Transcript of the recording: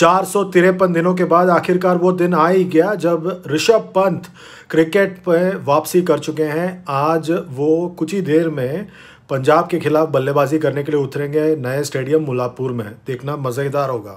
चार दिनों के बाद आखिरकार वो दिन आ ही गया जब ऋषभ पंत क्रिकेट पर वापसी कर चुके हैं आज वो कुछ ही देर में पंजाब के खिलाफ बल्लेबाजी करने के लिए उतरेंगे नए स्टेडियम मुलापुर में देखना मज़ेदार होगा